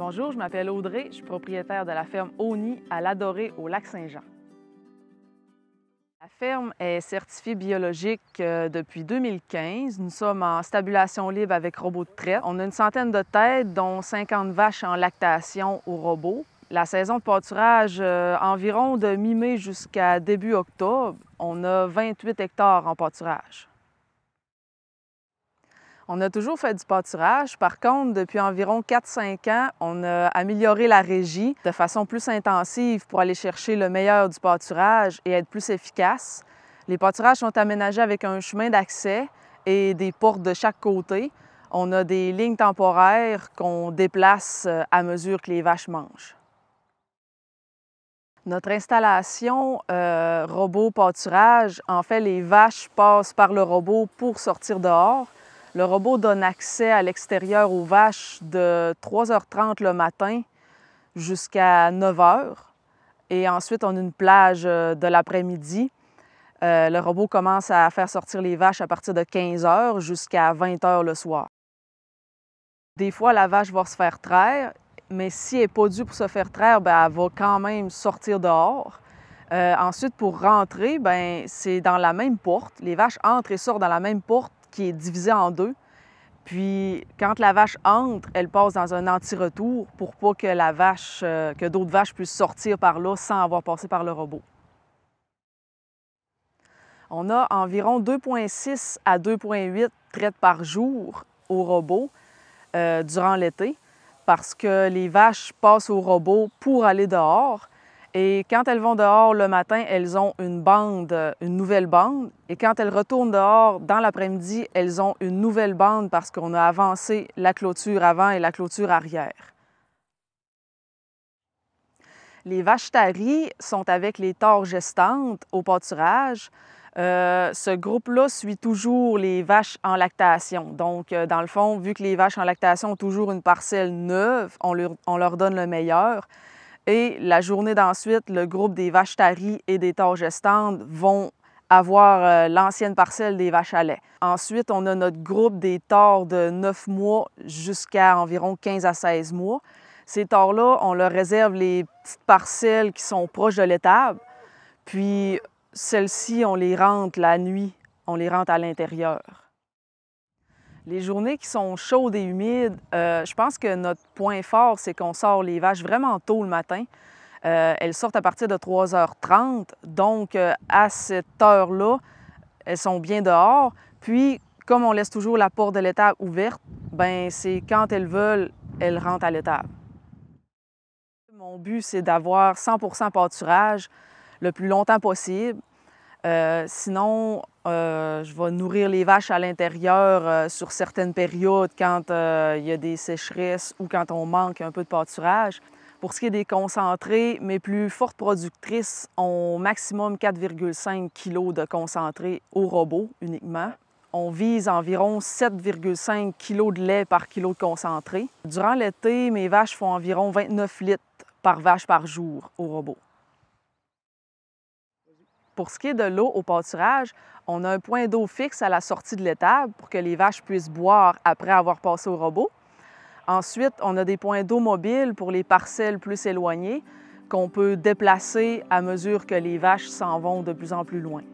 Bonjour, je m'appelle Audrey, je suis propriétaire de la ferme ONI à l'Adoré au lac Saint-Jean. La ferme est certifiée biologique euh, depuis 2015. Nous sommes en stabulation libre avec robots de trait. On a une centaine de têtes, dont 50 vaches en lactation au robot. La saison de pâturage, euh, environ de mi-mai jusqu'à début octobre, on a 28 hectares en pâturage. On a toujours fait du pâturage. Par contre, depuis environ 4-5 ans, on a amélioré la régie de façon plus intensive pour aller chercher le meilleur du pâturage et être plus efficace. Les pâturages sont aménagés avec un chemin d'accès et des portes de chaque côté. On a des lignes temporaires qu'on déplace euh, à mesure que les vaches mangent. Notre installation euh, robot pâturage, en fait, les vaches passent par le robot pour sortir dehors. Le robot donne accès à l'extérieur aux vaches de 3h30 le matin jusqu'à 9h. Et ensuite, on a une plage euh, de l'après-midi. Euh, le robot commence à faire sortir les vaches à partir de 15h jusqu'à 20h le soir. Des fois, la vache va se faire traire, mais si elle n'est pas due pour se faire traire, ben, elle va quand même sortir dehors. Euh, ensuite, pour rentrer, ben, c'est dans la même porte. Les vaches entrent et sortent dans la même porte qui est divisé en deux. Puis quand la vache entre, elle passe dans un anti-retour pour pas que la vache, euh, que d'autres vaches puissent sortir par là sans avoir passé par le robot. On a environ 2,6 à 2,8 traites par jour au robot euh, durant l'été parce que les vaches passent au robot pour aller dehors. Et quand elles vont dehors le matin, elles ont une bande, une nouvelle bande. Et quand elles retournent dehors dans l'après-midi, elles ont une nouvelle bande parce qu'on a avancé la clôture avant et la clôture arrière. Les vaches taries sont avec les torts gestantes au pâturage. Euh, ce groupe-là suit toujours les vaches en lactation. Donc, euh, dans le fond, vu que les vaches en lactation ont toujours une parcelle neuve, on leur donne le meilleur. Et la journée d'ensuite, le groupe des vaches taries et des torges vont avoir euh, l'ancienne parcelle des vaches à lait. Ensuite, on a notre groupe des torts de 9 mois jusqu'à environ 15 à 16 mois. Ces tors là on leur réserve les petites parcelles qui sont proches de l'étable, puis celles-ci, on les rentre la nuit, on les rentre à l'intérieur. Les journées qui sont chaudes et humides, euh, je pense que notre point fort, c'est qu'on sort les vaches vraiment tôt le matin. Euh, elles sortent à partir de 3h30, donc euh, à cette heure-là, elles sont bien dehors. Puis, comme on laisse toujours la porte de l'étable ouverte, ben c'est quand elles veulent, elles rentrent à l'étable. Mon but, c'est d'avoir 100 pâturage le plus longtemps possible euh, sinon, euh, je vais nourrir les vaches à l'intérieur euh, sur certaines périodes quand il y a des sécheresses ou quand on manque un peu de pâturage. Pour ce qui est des concentrés, mes plus fortes productrices ont maximum 4,5 kg de concentré au robot uniquement. On vise environ 7,5 kg de lait par kilo de concentré. Durant l'été, mes vaches font environ 29 litres par vache par jour au robot. Pour ce qui est de l'eau au pâturage, on a un point d'eau fixe à la sortie de l'étable pour que les vaches puissent boire après avoir passé au robot. Ensuite, on a des points d'eau mobiles pour les parcelles plus éloignées qu'on peut déplacer à mesure que les vaches s'en vont de plus en plus loin.